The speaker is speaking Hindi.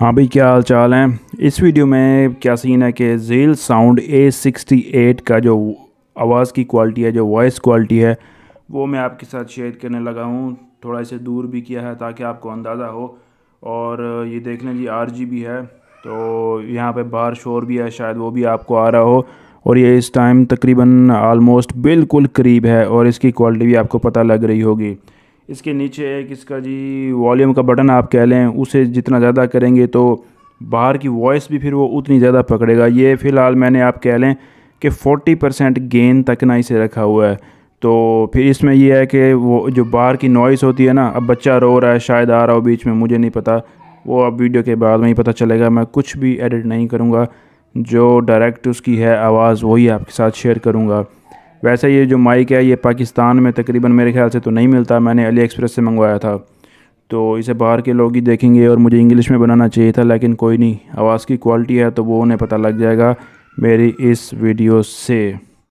हाँ भाई क्या हाल चाल है इस वीडियो में क्या सीन है कि जील साउंड ए सिक्सटी एट का जो आवाज़ की क्वालिटी है जो वॉइस क्वालिटी है वो मैं आपके साथ शेयर करने लगा हूँ थोड़ा इसे दूर भी किया है ताकि आपको अंदाज़ा हो और ये देख लें जी आर जी भी है तो यहाँ पे बाहर शोर भी है शायद वो भी आपको आ रहा हो और ये इस टाइम तकरीबन आलमोस्ट बिल्कुल करीब है और इसकी क्वालिटी भी आपको पता लग रही होगी इसके नीचे एक इसका जी वॉल्यूम का बटन आप कह लें उसे जितना ज़्यादा करेंगे तो बाहर की वॉइस भी फिर वो उतनी ज़्यादा पकड़ेगा ये फ़िलहाल मैंने आप कह लें कि 40 परसेंट गेन तक ना इसे रखा हुआ है तो फिर इसमें यह है कि वो जो बाहर की नॉइस होती है ना अब बच्चा रो रहा है शायद आ रहा हो बीच में मुझे नहीं पता वो अब वीडियो के बाद में ही पता चलेगा मैं कुछ भी एडिट नहीं करूँगा जो डायरेक्ट उसकी है आवाज़ वही आपके साथ शेयर करूँगा वैसे ये जो माइक है ये पाकिस्तान में तकरीबन मेरे ख्याल से तो नहीं मिलता मैंने अली एक्सप्रेस से मंगवाया था तो इसे बाहर के लोग ही देखेंगे और मुझे इंग्लिश में बनाना चाहिए था लेकिन कोई नहीं आवाज़ की क्वालिटी है तो वो उन्हें पता लग जाएगा मेरी इस वीडियो से